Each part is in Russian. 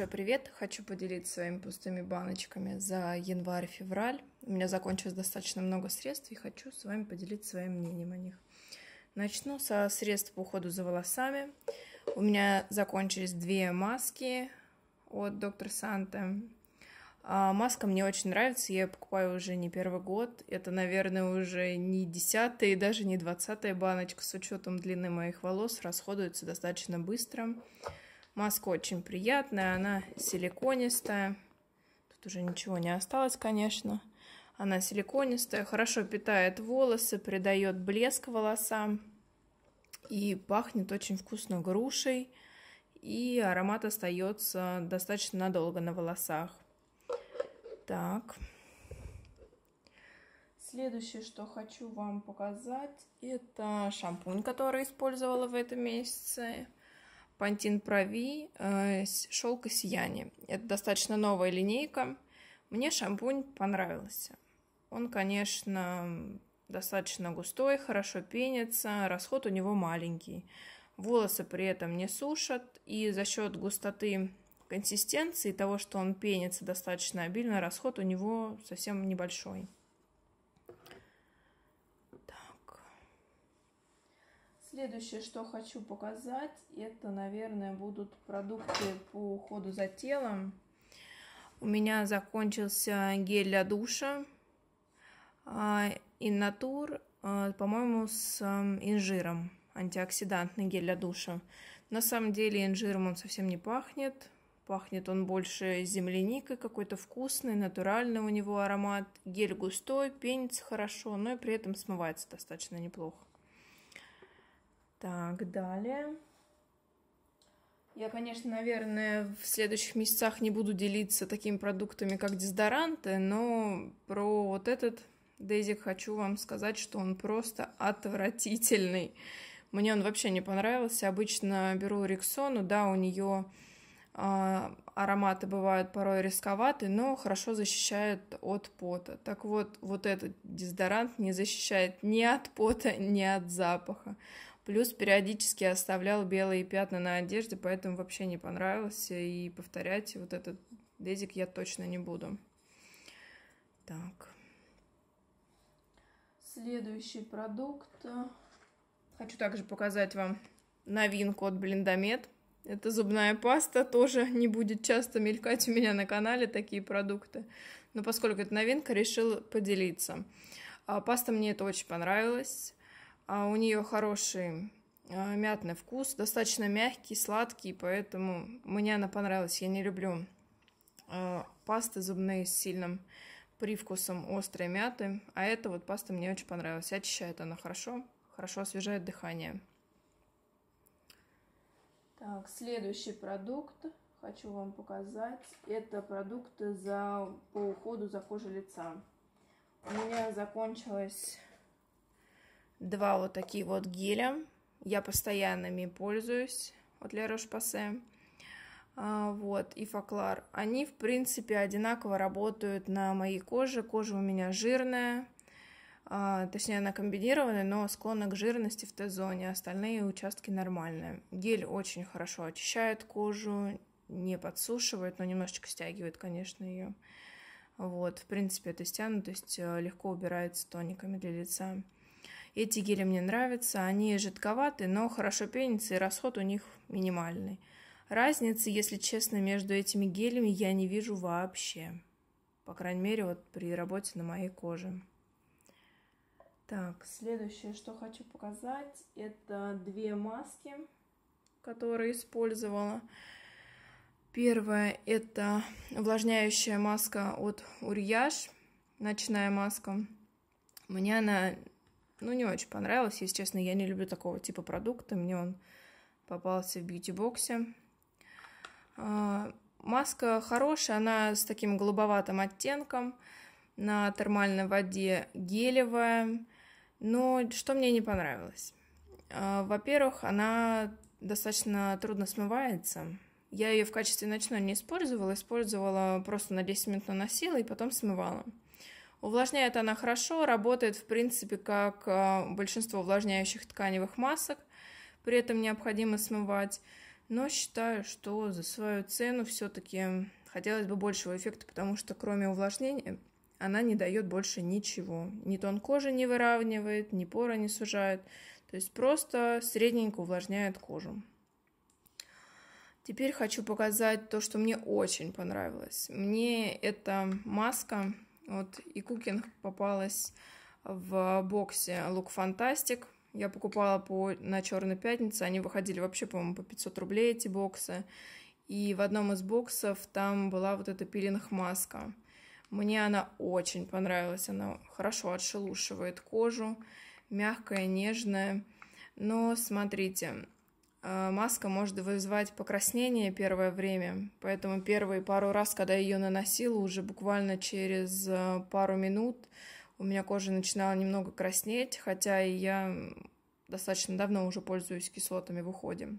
большой привет! Хочу поделиться своими пустыми баночками за январь-февраль. У меня закончилось достаточно много средств, и хочу с вами поделиться своим мнением о них. Начну со средств по уходу за волосами. У меня закончились две маски от доктор Санта. маска мне очень нравится, я ее покупаю уже не первый год. Это, наверное, уже не десятая и даже не двадцатая баночка с учетом длины моих волос. Расходуется достаточно Быстро. Маска очень приятная, она силиконистая. Тут уже ничего не осталось, конечно. Она силиконистая, хорошо питает волосы, придает блеск волосам. И пахнет очень вкусно грушей. И аромат остается достаточно надолго на волосах. Так. Следующее, что хочу вам показать, это шампунь, который использовала в этом месяце. Пантин Прави Шелка э, шелк сияние. Это достаточно новая линейка. Мне шампунь понравился. Он, конечно, достаточно густой, хорошо пенится, расход у него маленький. Волосы при этом не сушат, и за счет густоты консистенции, того, что он пенится достаточно обильно, расход у него совсем небольшой. Следующее, что хочу показать, это, наверное, будут продукты по уходу за телом. У меня закончился гель для душа а, Иннатур, а, по-моему, с инжиром, антиоксидантный гель для душа. На самом деле инжиром он совсем не пахнет, пахнет он больше земляникой, какой-то вкусный, натуральный у него аромат. Гель густой, пенится хорошо, но и при этом смывается достаточно неплохо. Так, далее. Я, конечно, наверное, в следующих месяцах не буду делиться такими продуктами, как дезодоранты, но про вот этот Дейзик хочу вам сказать, что он просто отвратительный. Мне он вообще не понравился. Обычно беру Рексону, да, у нее э, ароматы бывают порой рисковаты, но хорошо защищает от пота. Так вот, вот этот дезодорант не защищает ни от пота, ни от запаха. Плюс периодически оставлял белые пятна на одежде, поэтому вообще не понравилось И повторять вот этот дезик я точно не буду. Так. Следующий продукт. Хочу также показать вам новинку от Блиндомет. Это зубная паста, тоже не будет часто мелькать у меня на канале такие продукты. Но поскольку это новинка, решил поделиться. А паста мне это очень понравилась. А у нее хороший а, мятный вкус, достаточно мягкий, сладкий, поэтому мне она понравилась. Я не люблю а, пасты зубные с сильным привкусом острой мяты, а эта вот паста мне очень понравилась. Очищает она хорошо, хорошо освежает дыхание. Так, следующий продукт хочу вам показать. Это продукты за, по уходу за кожей лица. У меня закончилась два вот такие вот геля. Я постоянно ими пользуюсь вот La Roche-Posay. А, вот, и Факлар. Они, в принципе, одинаково работают на моей коже. Кожа у меня жирная, а, точнее, она комбинированная, но склонна к жирности в Т-зоне. А остальные участки нормальные. Гель очень хорошо очищает кожу, не подсушивает, но немножечко стягивает, конечно, ее. Вот, в принципе, это стянутость э, легко убирается тониками для лица. Эти гели мне нравятся, они жидковаты, но хорошо пенятся и расход у них минимальный. Разницы, если честно, между этими гелями я не вижу вообще. По крайней мере, вот при работе на моей коже. Так, следующее, что хочу показать, это две маски, которые использовала. Первая это увлажняющая маска от Uriage, ночная маска. Мне она ну, не очень понравилось. Если честно, я не люблю такого типа продукта. Мне он попался в бьюти-боксе. А, маска хорошая, она с таким голубоватым оттенком на термальной воде гелевая. Но что мне не понравилось? А, во-первых, она достаточно трудно смывается. Я ее в качестве ночной не использовала, использовала просто на 10 минут наносила и потом смывала. Увлажняет она хорошо, работает в принципе как э, большинство увлажняющих тканевых масок, при этом необходимо смывать. Но считаю, что за свою цену все-таки хотелось бы большего эффекта, потому что кроме увлажнения она не дает больше ничего. Ни тон кожи не выравнивает, ни поры не сужает. То есть просто средненько увлажняет кожу. Теперь хочу показать то, что мне очень понравилось. Мне эта маска вот и Кукинг попалась в боксе Лук Фантастик. Я покупала по, на Черную пятницу. Они выходили вообще, по-моему, по 500 рублей эти боксы. И в одном из боксов там была вот эта пилинг-маска. Мне она очень понравилась. Она хорошо отшелушивает кожу. Мягкая, нежная. Но смотрите, а, маска может вызывать покраснение первое время, поэтому первые пару раз, когда ее наносила, уже буквально через а, пару минут у меня кожа начинала немного краснеть, хотя и я достаточно давно уже пользуюсь кислотами в уходе.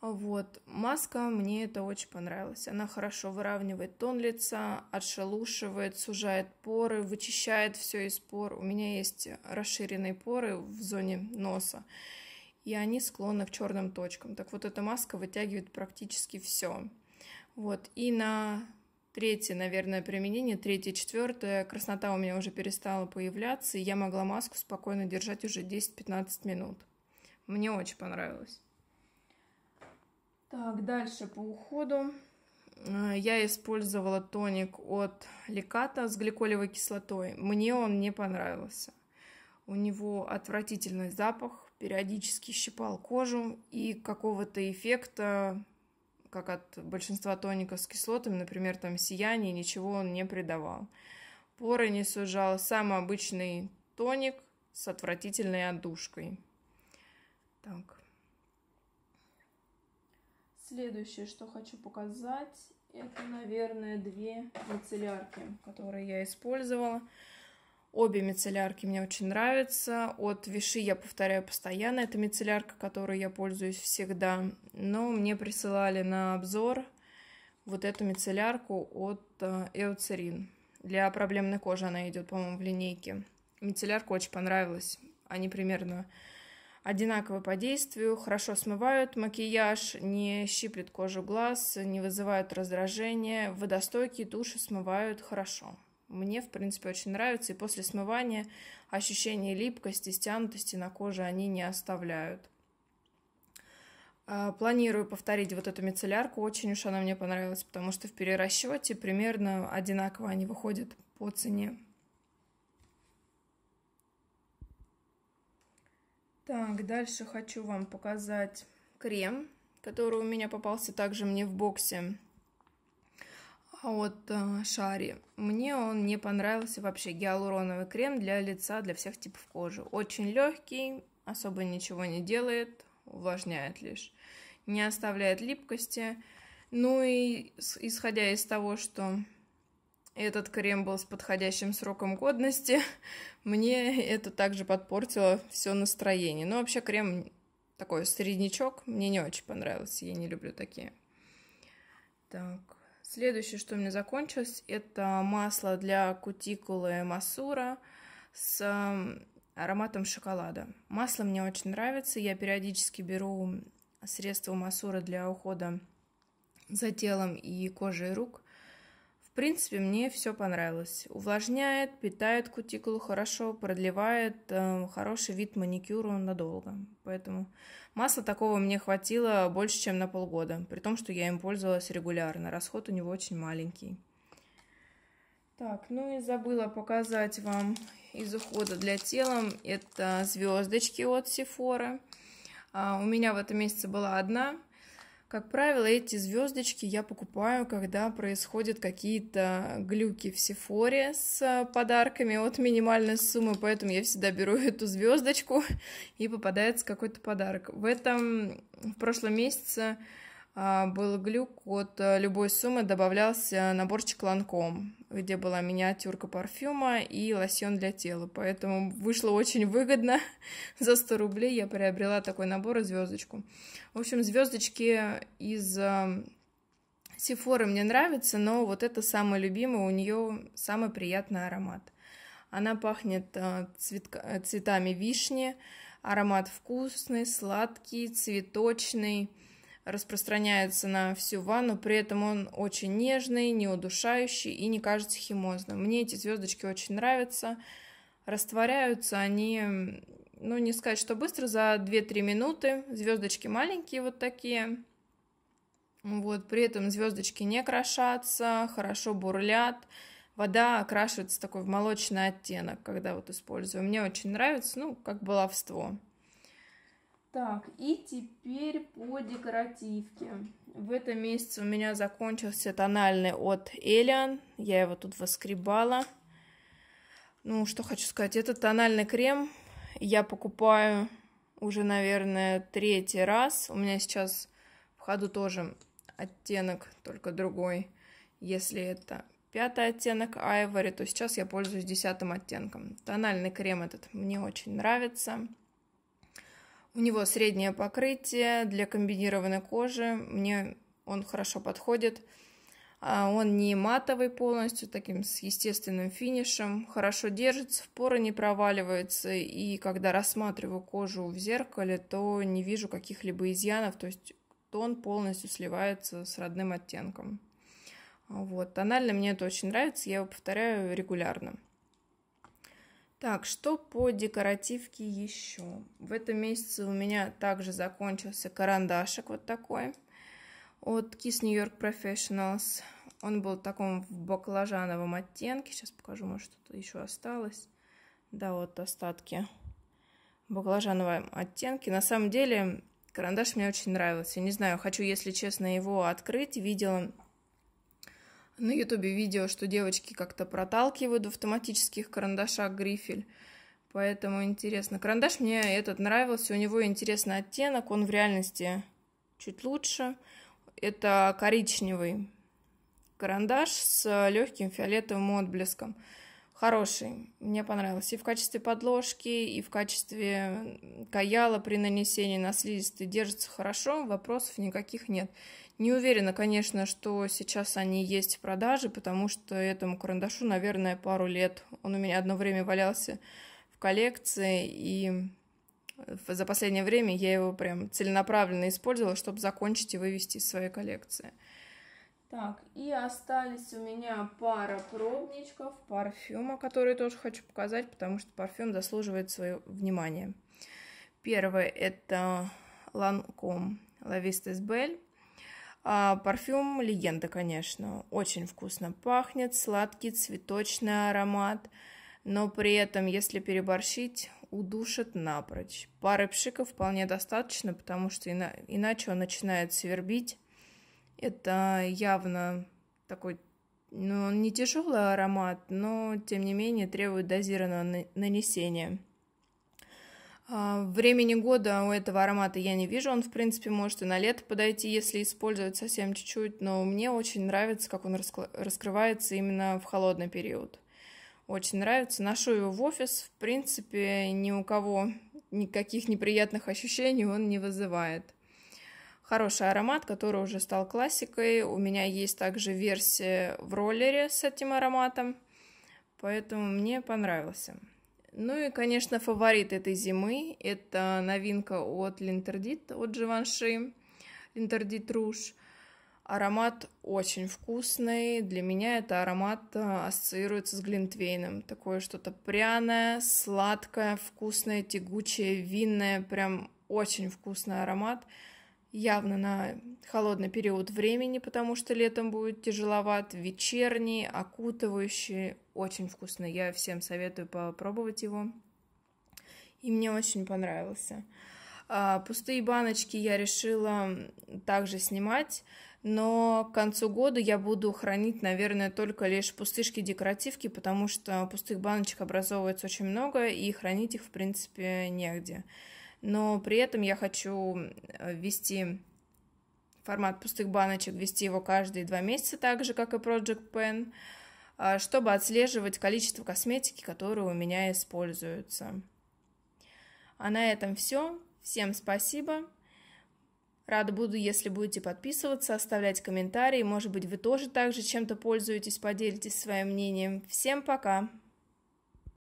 Вот, маска, мне это очень понравилась. Она хорошо выравнивает тон лица, отшелушивает, сужает поры, вычищает все из пор. У меня есть расширенные поры в зоне носа и они склонны к черным точкам. Так вот, эта маска вытягивает практически все. Вот, и на третье, наверное, применение, третье, четвертое, краснота у меня уже перестала появляться, и я могла маску спокойно держать уже 10-15 минут. Мне очень понравилось. Так, дальше по уходу. Э, я использовала тоник от Ликата с гликолевой кислотой. Мне он не понравился. У него отвратительный запах, периодически щипал кожу, и какого-то эффекта, как от большинства тоников с кислотами, например, там сияние, ничего он не придавал. Поры не сужал, самый обычный тоник с отвратительной отдушкой. Так. Следующее, что хочу показать, это, наверное, две мицеллярки, которые я использовала. Обе мицеллярки мне очень нравятся. От Виши я повторяю постоянно. Это мицеллярка, которой я пользуюсь всегда. Но мне присылали на обзор вот эту мицеллярку от Эоцерин. Для проблемной кожи она идет, по-моему, в линейке. Мицеллярка очень понравилась. Они примерно одинаковы по действию, хорошо смывают макияж, не щиплет кожу глаз, не вызывают раздражения. Водостойкие туши смывают хорошо мне, в принципе, очень нравится. И после смывания ощущение липкости, стянутости на коже они не оставляют. А, планирую повторить вот эту мицеллярку. Очень уж она мне понравилась, потому что в перерасчете примерно одинаково они выходят по цене. Так, дальше хочу вам показать крем, который у меня попался также мне в боксе от э, Шари. Мне он не понравился вообще. Гиалуроновый крем для лица, для всех типов кожи. Очень легкий, особо ничего не делает, увлажняет лишь. Не оставляет липкости. Ну и исходя из того, что этот крем был с подходящим сроком годности, мне это также подпортило все настроение. Но ну, вообще крем такой среднячок, мне не очень понравился, я не люблю такие. Так. Следующее, что у меня закончилось, это масло для кутикулы Масура с ароматом шоколада. Масло мне очень нравится. Я периодически беру средство Масура для ухода за телом и кожей рук. В принципе, мне все понравилось. Увлажняет, питает кутикулу хорошо, продлевает э, хороший вид маникюру надолго. Поэтому масла такого мне хватило больше, чем на полгода. При том, что я им пользовалась регулярно. Расход у него очень маленький. Так, ну и забыла показать вам из ухода для тела. Это звездочки от Сифора. А, у меня в этом месяце была одна как правило, эти звездочки я покупаю, когда происходят какие-то глюки в Сефоре с а, подарками от минимальной суммы, поэтому я всегда беру эту звездочку и попадается какой-то подарок. В этом в прошлом месяце а, был глюк от а, любой суммы добавлялся наборчик ланком где была миниатюрка парфюма и лосьон для тела. Поэтому вышло очень выгодно. За 100 рублей я приобрела такой набор и звездочку. В общем, звездочки из эм, Сифоры мне нравятся, но вот это самое любимое, у нее самый приятный аромат. Она пахнет э, цветка, э, цветами вишни, аромат вкусный, сладкий, цветочный распространяется на всю ванну, при этом он очень нежный, неудушающий и не кажется химозным. Мне эти звездочки очень нравятся. Растворяются они, ну не сказать, что быстро, за 2-3 минуты. Звездочки маленькие вот такие. Вот, при этом звездочки не крошатся, хорошо бурлят. Вода окрашивается такой в молочный оттенок, когда вот использую. Мне очень нравится, ну, как баловство. Так, и теперь по декоративке. В этом месяце у меня закончился тональный от Элиан. Я его тут воскребала. Ну, что хочу сказать. Этот тональный крем я покупаю уже, наверное, третий раз. У меня сейчас в ходу тоже оттенок, только другой. Если это пятый оттенок Айвори, то сейчас я пользуюсь десятым оттенком. Тональный крем этот мне очень нравится. У него среднее покрытие для комбинированной кожи. Мне он хорошо подходит. А, он не матовый полностью, таким с естественным финишем. Хорошо держится, в поры не проваливается. И когда рассматриваю кожу в зеркале, то не вижу каких-либо изъянов. То есть тон полностью сливается с родным оттенком. Вот. Тонально мне это очень нравится, я его повторяю регулярно. Так, что по декоративке еще? В этом месяце у меня также закончился карандашик вот такой от Kiss New York Professionals. Он был в таком в баклажановом оттенке. Сейчас покажу, может, что-то еще осталось. Да, вот остатки баклажановой оттенки. На самом деле, карандаш мне очень нравился. Не знаю, хочу, если честно, его открыть. Видела на ютубе видео, что девочки как-то проталкивают в автоматических карандашах грифель. Поэтому интересно. Карандаш мне этот нравился. У него интересный оттенок. Он в реальности чуть лучше. Это коричневый карандаш с легким фиолетовым отблеском. Хороший, мне понравился. И в качестве подложки, и в качестве каяла при нанесении на слизистый держится хорошо, вопросов никаких нет. Не уверена, конечно, что сейчас они есть в продаже, потому что этому карандашу, наверное, пару лет. Он у меня одно время валялся в коллекции, и за последнее время я его прям целенаправленно использовала, чтобы закончить и вывести из своей коллекции. Так, и остались у меня пара пробничков парфюма, которые тоже хочу показать, потому что парфюм заслуживает свое внимание. Первое это Lancome La Vistes Belle. А, парфюм легенда, конечно. Очень вкусно пахнет, сладкий цветочный аромат. Но при этом, если переборщить, удушит напрочь. Пары пшиков вполне достаточно, потому что ина- иначе он начинает свербить. Это явно такой, ну, не тяжелый аромат, но, тем не менее, требует дозированного нанесения. А, времени года у этого аромата я не вижу, он, в принципе, может и на лето подойти, если использовать совсем чуть-чуть, но мне очень нравится, как он раскрывается именно в холодный период. Очень нравится, ношу его в офис, в принципе, ни у кого никаких неприятных ощущений он не вызывает. Хороший аромат, который уже стал классикой, у меня есть также версия в роллере с этим ароматом, поэтому мне понравился. Ну и, конечно, фаворит этой зимы – это новинка от Линтердит, от Живанши Линтердит Руж. Аромат очень вкусный. Для меня это аромат э, ассоциируется с глинтвейном. Такое что-то пряное, сладкое, вкусное, тягучее, винное. Прям очень вкусный аромат явно на холодный период времени, потому что летом будет тяжеловат, вечерний, окутывающий, очень вкусный. Я всем советую попробовать его. И мне очень понравился. А, пустые баночки я решила также снимать, но к концу года я буду хранить, наверное, только лишь пустышки-декоративки, потому что пустых баночек образовывается очень много, и хранить их, в принципе, негде но при этом я хочу э, ввести формат пустых баночек, ввести его каждые два месяца, так же, как и Project Pen, а, чтобы отслеживать количество косметики, которые у меня используются. А на этом все. Всем спасибо. Рада буду, если будете подписываться, оставлять комментарии. Может быть, вы тоже также чем-то пользуетесь, поделитесь своим мнением. Всем пока!